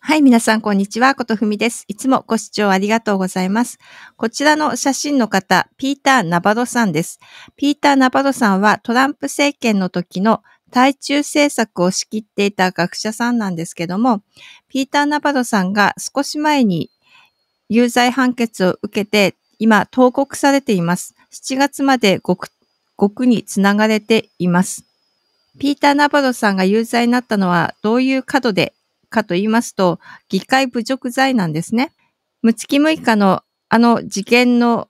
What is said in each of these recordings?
はい、皆さん、こんにちは。ことふみです。いつもご視聴ありがとうございます。こちらの写真の方、ピーター・ナバロさんです。ピーター・ナバロさんはトランプ政権の時の対中政策を仕切っていた学者さんなんですけども、ピーター・ナバロさんが少し前に有罪判決を受けて、今、投獄されています。7月まで獄獄につながれています。ピーター・ナバロさんが有罪になったのはどういう角でかと言いますと、議会侮辱罪なんですね。無月6日のあの事件の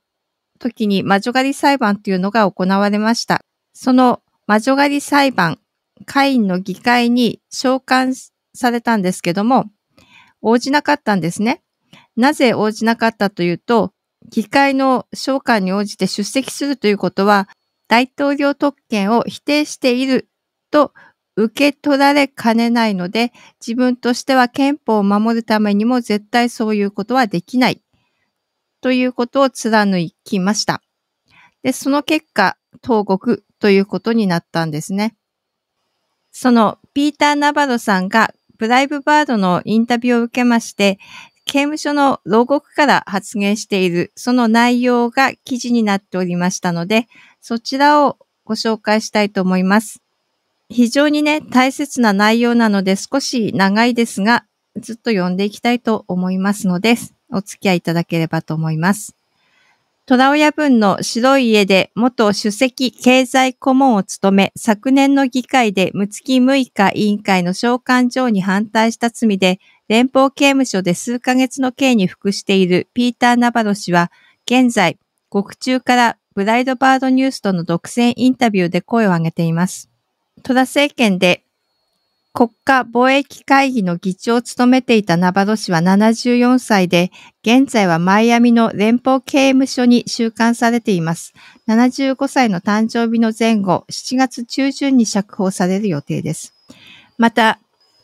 時に魔女狩り裁判というのが行われました。その魔女狩り裁判、会員の議会に召喚されたんですけども、応じなかったんですね。なぜ応じなかったというと、議会の召喚に応じて出席するということは、大統領特権を否定していると受け取られかねないので、自分としては憲法を守るためにも絶対そういうことはできない。ということを貫きました。で、その結果、東国ということになったんですね。そのピーター・ナバロさんがブライブバードのインタビューを受けまして、刑務所の牢獄から発言している、その内容が記事になっておりましたので、そちらをご紹介したいと思います。非常にね、大切な内容なので少し長いですが、ずっと読んでいきたいと思いますので、お付き合いいただければと思います。虎親分の白い家で元主席経済顧問を務め、昨年の議会で六月6日委員会の召喚状に反対した罪で、連邦刑務所で数ヶ月の刑に服しているピーター・ナバロ氏は、現在、獄中からブライドバードニュースとの独占インタビューで声を上げています。戸田政権で国家貿易会議の議長を務めていたナバロ氏は74歳で、現在はマイアミの連邦刑務所に収監されています。75歳の誕生日の前後、7月中旬に釈放される予定です。また、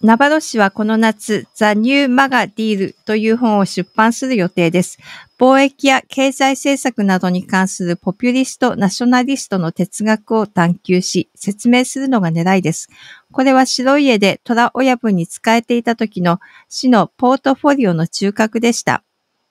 ナバロ氏はこの夏、ザ・ニュー・マガディールという本を出版する予定です。貿易や経済政策などに関するポピュリスト、ナショナリストの哲学を探求し、説明するのが狙いです。これは白い絵で虎親分に仕えていた時の市のポートフォリオの中核でした。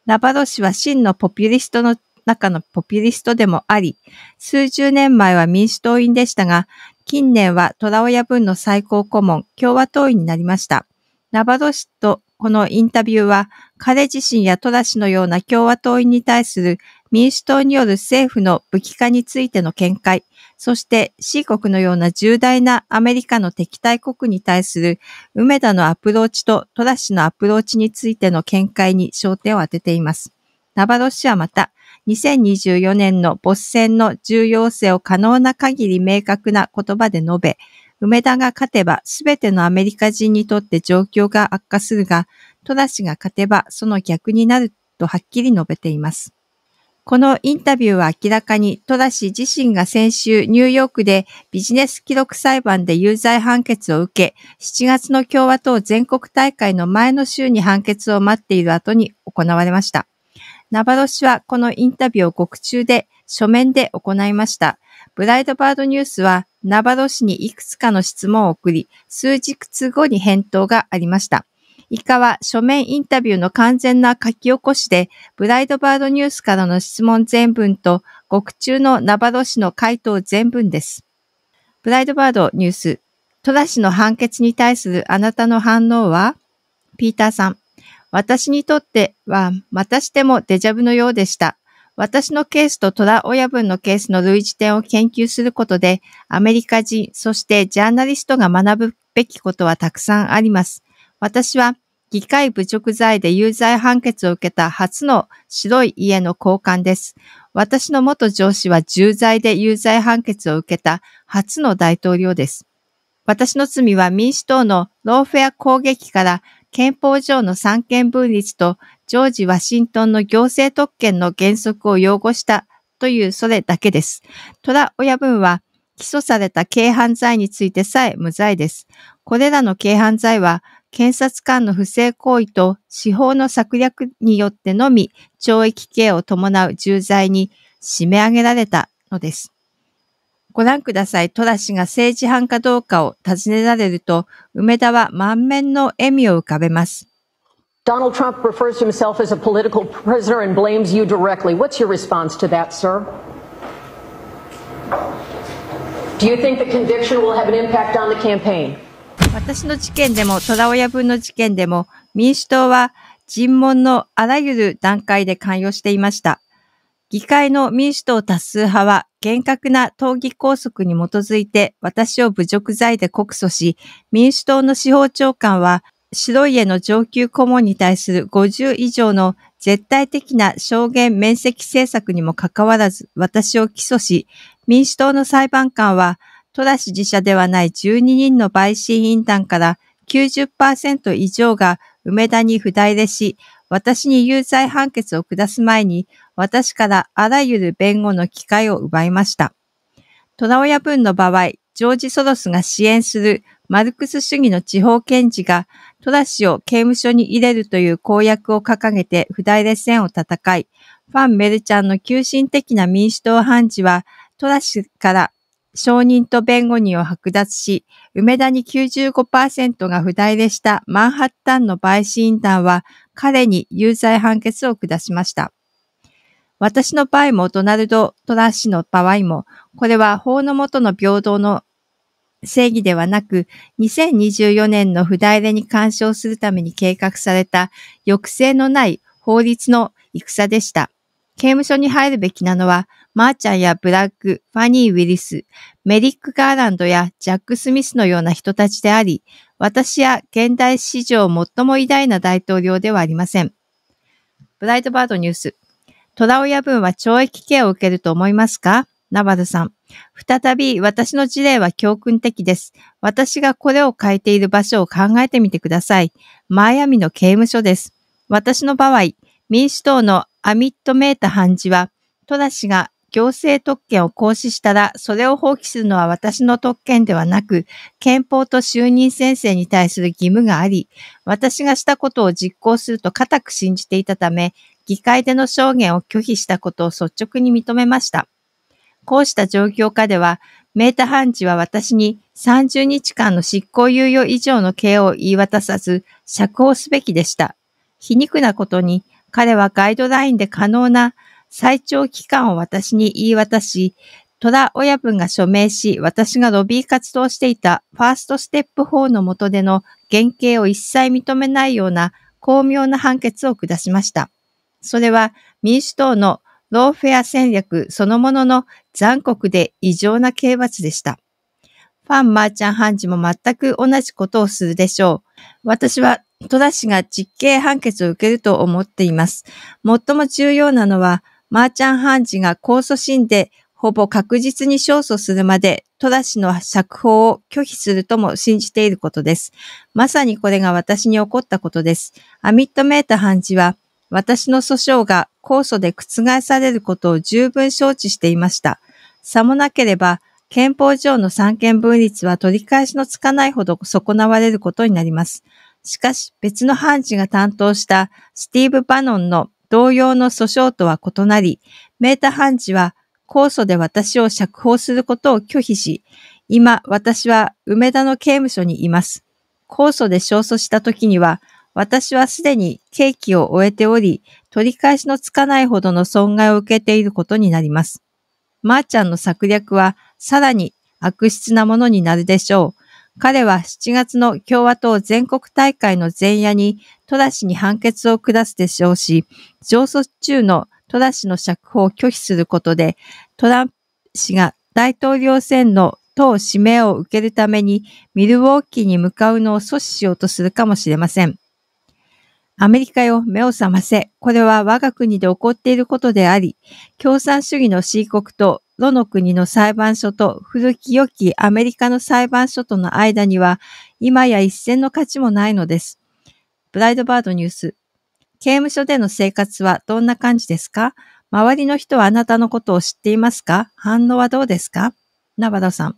ナバロ氏は真のポピュリストの中のポピュリストでもあり、数十年前は民主党員でしたが、近年は虎親分の最高顧問、共和党員になりました。ナバロ氏とこのインタビューは、彼自身やラ氏のような共和党員に対する民主党による政府の武器化についての見解、そして C 国のような重大なアメリカの敵対国に対する梅田のアプローチとトラ氏のアプローチについての見解に焦点を当てています。ナバロ氏はまた、2024年のボス戦の重要性を可能な限り明確な言葉で述べ、梅田が勝てば全てのアメリカ人にとって状況が悪化するが、トラ氏が勝てばその逆になるとはっきり述べています。このインタビューは明らかにトラ氏自身が先週ニューヨークでビジネス記録裁判で有罪判決を受け、7月の共和党全国大会の前の週に判決を待っている後に行われました。ナバロ氏はこのインタビューを獄中で書面で行いました。ブライドバードニュースはナバロ氏にいくつかの質問を送り、数日後に返答がありました。以下は書面インタビューの完全な書き起こしで、ブライドバードニュースからの質問全文と、獄中のナバロ氏の回答全文です。ブライドバードニュース、トラ氏の判決に対するあなたの反応はピーターさん。私にとっては、またしてもデジャブのようでした。私のケースと虎親分のケースの類似点を研究することで、アメリカ人、そしてジャーナリストが学ぶべきことはたくさんあります。私は、議会侮辱罪で有罪判決を受けた初の白い家の交換です。私の元上司は重罪で有罪判決を受けた初の大統領です。私の罪は民主党のローフェア攻撃から憲法上の三権分立とジョージ・ワシントンの行政特権の原則を擁護したというそれだけです。虎親分は起訴された軽犯罪についてさえ無罪です。これらの軽犯罪は検察官の不正行為と司法の策略によってのみ懲役刑を伴う重罪に締め上げられたのです。ご覧ください。トラ氏が政治犯かどうかを尋ねられると、梅田は満面の笑みを浮かべます。Donald Trump refers to himself as a political prisoner and blames you directly. What's your response to that, sir? Do you think the conviction will have an impact on the campaign? 私の事件でも、虎親分の事件でも、民主党は尋問のあらゆる段階で関与していました。議会の民主党多数派は厳格な党議拘束に基づいて私を侮辱罪で告訴し、民主党の司法長官は白家の上級顧問に対する50以上の絶対的な証言面積政策にもかかわらず私を起訴し、民主党の裁判官はトラシ自社ではない12人の陪審員団から90%以上が梅田に不代れし、私に有罪判決を下す前に私からあらゆる弁護の機会を奪いました。虎親分の場合、ジョージ・ソロスが支援するマルクス主義の地方検事がトラ氏を刑務所に入れるという公約を掲げて不大列戦を戦い、ファン・メルちゃんの急進的な民主党判事はトラ氏から証人と弁護人を剥奪し、梅田に95%が不代でしたマンハッタンの陪審団は彼に有罪判決を下しました。私の場合もドナルド・トラッシュの場合も、これは法の下の平等の正義ではなく、2024年の不代れに干渉するために計画された抑制のない法律の戦でした。刑務所に入るべきなのは、マーチャンやブラック、ファニー・ウィリス、メリック・ガーランドやジャック・スミスのような人たちであり、私や現代史上最も偉大な大統領ではありません。ブライトバードニュース。虎親分は懲役刑を受けると思いますかナバルさん。再び私の事例は教訓的です。私がこれを書いている場所を考えてみてください。マイアミの刑務所です。私の場合、民主党のアミット・メータ判事は、トラ氏が行政特権を行使したら、それを放棄するのは私の特権ではなく、憲法と就任先生に対する義務があり、私がしたことを実行すると固く信じていたため、議会での証言を拒否したことを率直に認めました。こうした状況下では、メータ判事は私に30日間の執行猶予以上の刑を言い渡さず、釈放すべきでした。皮肉なことに、彼はガイドラインで可能な最長期間を私に言い渡し、虎親分が署名し、私がロビー活動していたファーストステップ法の下での原型を一切認めないような巧妙な判決を下しました。それは民主党のローフェア戦略そのものの残酷で異常な刑罰でした。ファン・マーチャン・判事も全く同じことをするでしょう。私はトラ氏が実刑判決を受けると思っています。最も重要なのは、マーチャン・判事が控訴審でほぼ確実に勝訴するまでトラ氏の釈放を拒否するとも信じていることです。まさにこれが私に起こったことです。アミット・メータ・判事は、私の訴訟が控訴で覆されることを十分承知していました。さもなければ、憲法上の三権分立は取り返しのつかないほど損なわれることになります。しかし、別の判事が担当したスティーブ・バノンの同様の訴訟とは異なり、メータ判事は控訴で私を釈放することを拒否し、今私は梅田の刑務所にいます。控訴で勝訴した時には、私はすでに刑期を終えており、取り返しのつかないほどの損害を受けていることになります。まー、あ、ちゃんの策略はさらに悪質なものになるでしょう。彼は7月の共和党全国大会の前夜にトラ氏に判決を下すでしょうし、上訴中のトラ氏の釈放を拒否することで、トランプ氏が大統領選の党指名を受けるためにミルウォーキーに向かうのを阻止しようとするかもしれません。アメリカよ、目を覚ませ。これは我が国で起こっていることであり、共産主義の深刻と、どの国の裁判所と古き良きアメリカの裁判所との間には、今や一線の価値もないのです。ブライドバードニュース。刑務所での生活はどんな感じですか周りの人はあなたのことを知っていますか反応はどうですかナバダさん。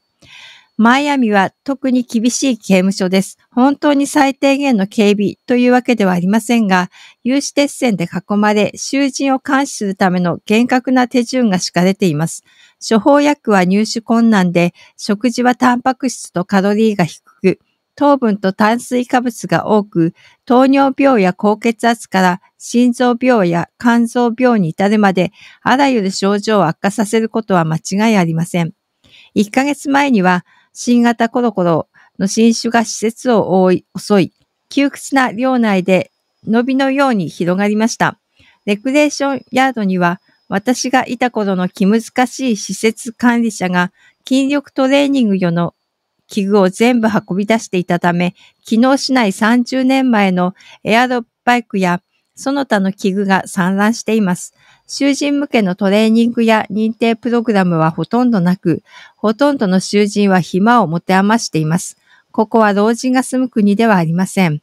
マイアミは特に厳しい刑務所です。本当に最低限の警備というわけではありませんが、有刺鉄線で囲まれ、囚人を監視するための厳格な手順が敷かれています。処方薬は入手困難で、食事はタンパク質とカロリーが低く、糖分と炭水化物が多く、糖尿病や高血圧から心臓病や肝臓病に至るまで、あらゆる症状を悪化させることは間違いありません。1ヶ月前には、新型コロコロの新種が施設を覆い、襲い、窮屈な領内で伸びのように広がりました。レクレーションヤードには、私がいた頃の気難しい施設管理者が筋力トレーニング用の器具を全部運び出していたため、機能しない30年前のエアロバイクやその他の器具が散乱しています。囚人向けのトレーニングや認定プログラムはほとんどなく、ほとんどの囚人は暇を持て余しています。ここは老人が住む国ではありません。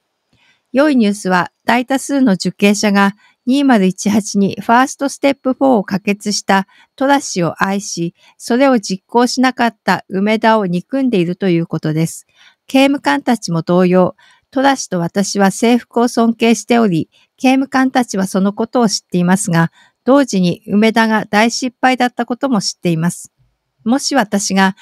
良いニュースは、大多数の受刑者が2018にファーストステップ4を可決したトラ氏を愛し、それを実行しなかった梅田を憎んでいるということです。刑務官たちも同様、トラ氏と私は制服を尊敬しており、刑務官たちはそのことを知っていますが、当時に梅田が大失敗だったことも知っています。もし私が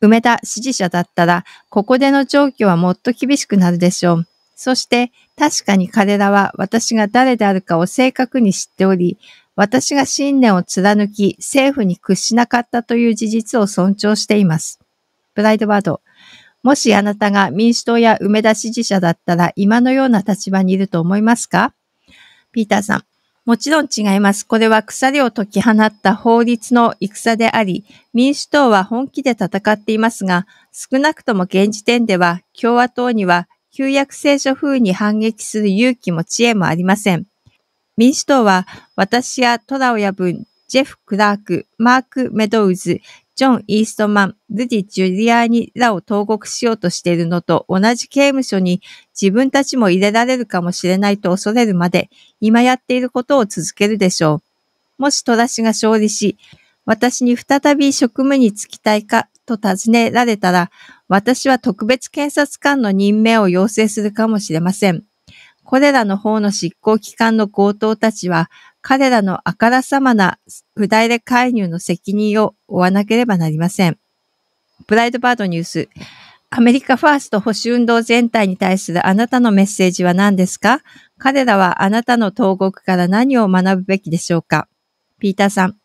梅田支持者だったら、ここでの状況はもっと厳しくなるでしょう。そして、確かに彼らは私が誰であるかを正確に知っており、私が信念を貫き、政府に屈しなかったという事実を尊重しています。プライドワード。もしあなたが民主党や梅田支持者だったら今のような立場にいると思いますかピーターさん。もちろん違います。これは鎖を解き放った法律の戦であり、民主党は本気で戦っていますが、少なくとも現時点では共和党には旧約聖書風に反撃する勇気も知恵もありません。民主党は私やトラオヤジェフ・クラーク、マーク・メドウズ、ジョン・イーストマン、ルディ・ジュリアーニらを投獄しようとしているのと同じ刑務所に自分たちも入れられるかもしれないと恐れるまで今やっていることを続けるでしょう。もしトラ氏が勝利し、私に再び職務に就きたいかと尋ねられたら、私は特別検察官の任命を要請するかもしれません。これらの方の執行機関の強盗たちは、彼らのあからさまな不代で介入の責任を負わなければなりません。プライドバードニュース。アメリカファースト保守運動全体に対するあなたのメッセージは何ですか彼らはあなたの投獄から何を学ぶべきでしょうかピーターさん。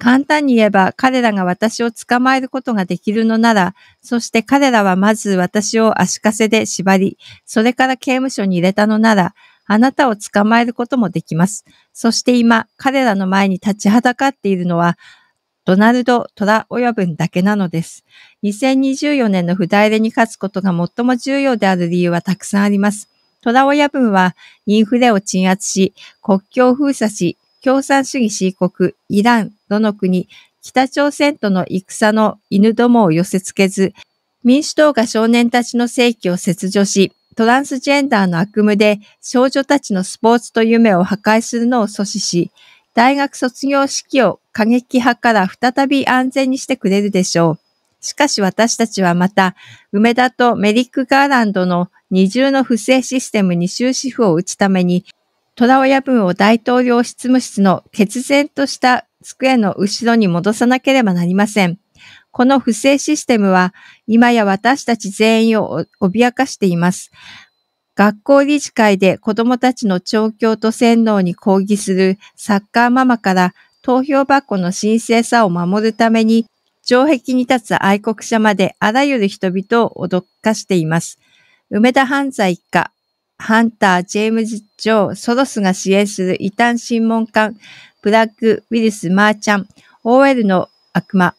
簡単に言えば彼らが私を捕まえることができるのなら、そして彼らはまず私を足かせで縛り、それから刑務所に入れたのなら、あなたを捕まえることもできます。そして今、彼らの前に立ちはだかっているのは、ドナルド・トラ親分だけなのです。2024年の不代理に勝つことが最も重要である理由はたくさんあります。トラ親分はインフレを鎮圧し、国境封鎖し、共産主義新国、イラン、どの国、北朝鮮との戦の犬どもを寄せ付けず、民主党が少年たちの正規を切除し、トランスジェンダーの悪夢で少女たちのスポーツと夢を破壊するのを阻止し、大学卒業式を過激派から再び安全にしてくれるでしょう。しかし私たちはまた、梅田とメリック・ガーランドの二重の不正システムに終止符を打つために、虎親分を大統領執務室の決然とした机の後ろに戻さなければなりません。この不正システムは今や私たち全員を脅かしています。学校理事会で子供たちの調教と洗脳に抗議するサッカーママから投票箱の神聖さを守るために、城壁に立つ愛国者まであらゆる人々を脅かしています。梅田犯罪一家、ハンター・ジェームズ・ジョー・ソロスが支援する異端審問官、ブラック・ウィルス・マーチャン、OL の悪魔、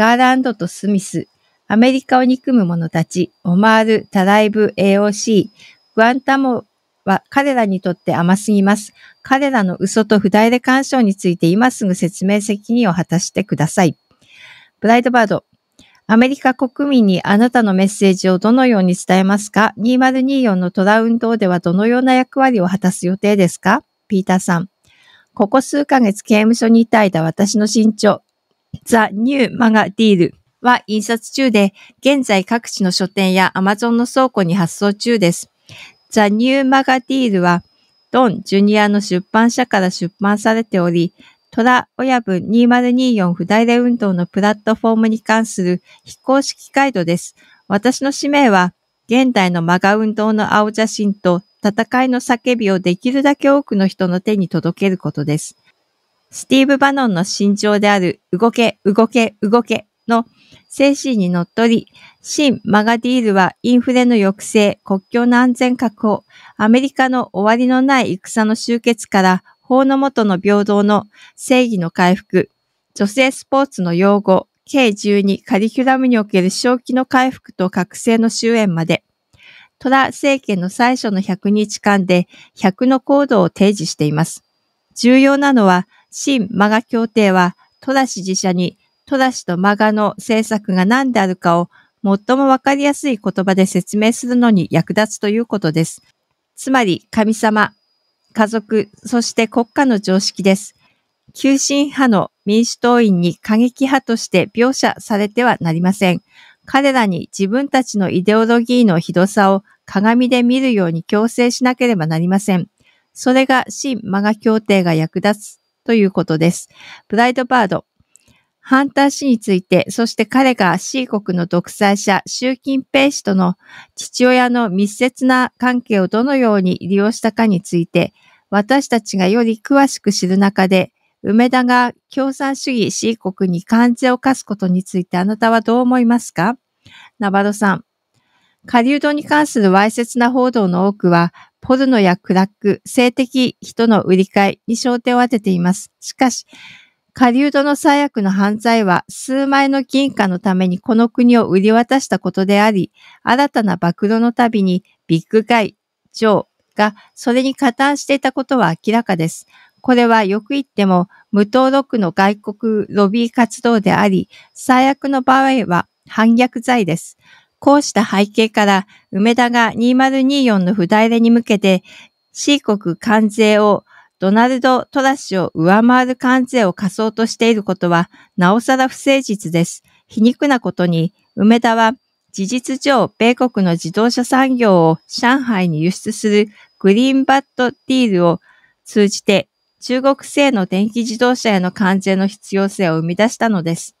ガーランドとスミス、アメリカを憎む者たち、オマール、タライブ、AOC、グアンタモは彼らにとって甘すぎます。彼らの嘘と不代で干渉について今すぐ説明責任を果たしてください。ブライドバード、アメリカ国民にあなたのメッセージをどのように伝えますか ?2024 のトラウン島ではどのような役割を果たす予定ですかピーターさん。ここ数ヶ月刑務所にいたい私の身長、ザ・ニュー・マガディールは印刷中で、現在各地の書店や Amazon の倉庫に発送中です。ザ・ニュー・マガディールは、ドン・ジュニアの出版社から出版されており、トラ親分2024不代理運動のプラットフォームに関する非公式ガイドです。私の使命は、現代のマガ運動の青写真と戦いの叫びをできるだけ多くの人の手に届けることです。スティーブ・バノンの身長である動け、動け、動けの精神にのっとり、新マガディールはインフレの抑制、国境の安全確保、アメリカの終わりのない戦の終結から法の下の平等の正義の回復、女性スポーツの用語、計12カリキュラムにおける正気の回復と覚醒の終焉まで、トラ政権の最初の100日間で100の行動を提示しています。重要なのは、新マガ協定は、戸田氏自社に戸田氏とマガの政策が何であるかを最もわかりやすい言葉で説明するのに役立つということです。つまり神様、家族、そして国家の常識です。急進派の民主党員に過激派として描写されてはなりません。彼らに自分たちのイデオロギーのひどさを鏡で見るように強制しなければなりません。それが新マガ協定が役立つということです。ブライドバード。ハンター氏について、そして彼が C 国の独裁者、習近平氏との父親の密接な関係をどのように利用したかについて、私たちがより詳しく知る中で、梅田が共産主義 C 国に関税を課すことについてあなたはどう思いますかナバロさん。狩人に関するわいせつな報道の多くは、ポルノやクラック、性的人の売り買いに焦点を当てています。しかし、ウドの最悪の犯罪は数枚の銀貨のためにこの国を売り渡したことであり、新たな暴露の度にビッグガイ、ジョーがそれに加担していたことは明らかです。これはよく言っても無登録の外国ロビー活動であり、最悪の場合は反逆罪です。こうした背景から、梅田が2024の不代れに向けて、C 国関税をドナルド・トラシュを上回る関税を課そうとしていることは、なおさら不誠実です。皮肉なことに、梅田は事実上、米国の自動車産業を上海に輸出するグリーンバッドディールを通じて、中国製の電気自動車への関税の必要性を生み出したのです。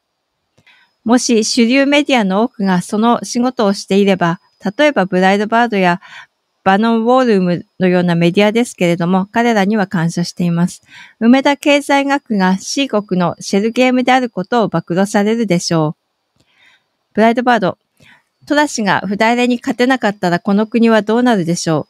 もし主流メディアの多くがその仕事をしていれば、例えばブライドバードやバノン・ウォールムのようなメディアですけれども、彼らには感謝しています。梅田経済学が C 国のシェルゲームであることを暴露されるでしょう。ブライドバード、トラ氏が不ダれに勝てなかったらこの国はどうなるでしょ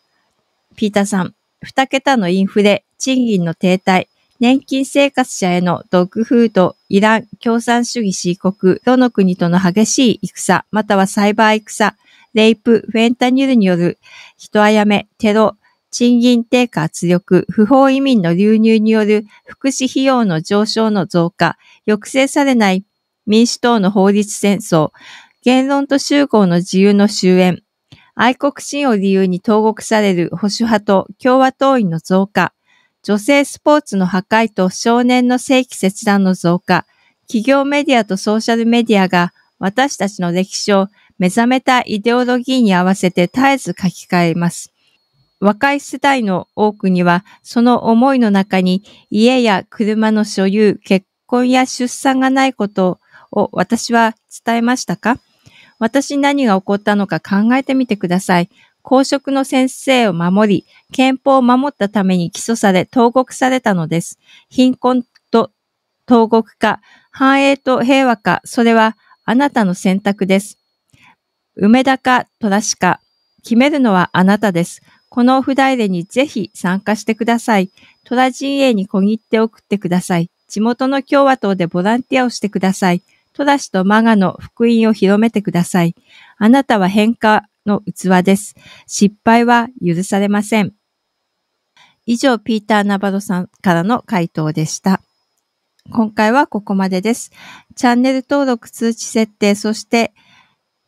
う。ピーターさん、二桁のインフレ、賃金の停滞、年金生活者へのドッグフード、イラン、共産主義四国、どの国との激しい戦、またはサイバー戦、レイプ、フェンタニュルによる人あやめ、テロ、賃金低下圧力、不法移民の流入による福祉費用の上昇の増加、抑制されない民主党の法律戦争、言論と集合の自由の終焉、愛国心を理由に投獄される保守派と共和党員の増加、女性スポーツの破壊と少年の正規切断の増加、企業メディアとソーシャルメディアが私たちの歴史を目覚めたイデオロギーに合わせて絶えず書き換えます。若い世代の多くには、その思いの中に家や車の所有、結婚や出産がないことを私は伝えましたか私に何が起こったのか考えてみてください。公職の先生を守り、憲法を守ったために起訴され、投獄されたのです。貧困と投獄か、繁栄と平和か、それはあなたの選択です。梅田か虎しか、決めるのはあなたです。この札入れにぜひ参加してください。虎陣営に小切手を送ってください。地元の共和党でボランティアをしてください。虎市とマガの福音を広めてください。あなたは変化の器です。失敗は許されません。以上、ピーター・ナバロさんからの回答でした。今回はここまでです。チャンネル登録通知設定、そして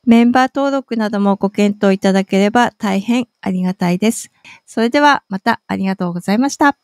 メンバー登録などもご検討いただければ大変ありがたいです。それではまたありがとうございました。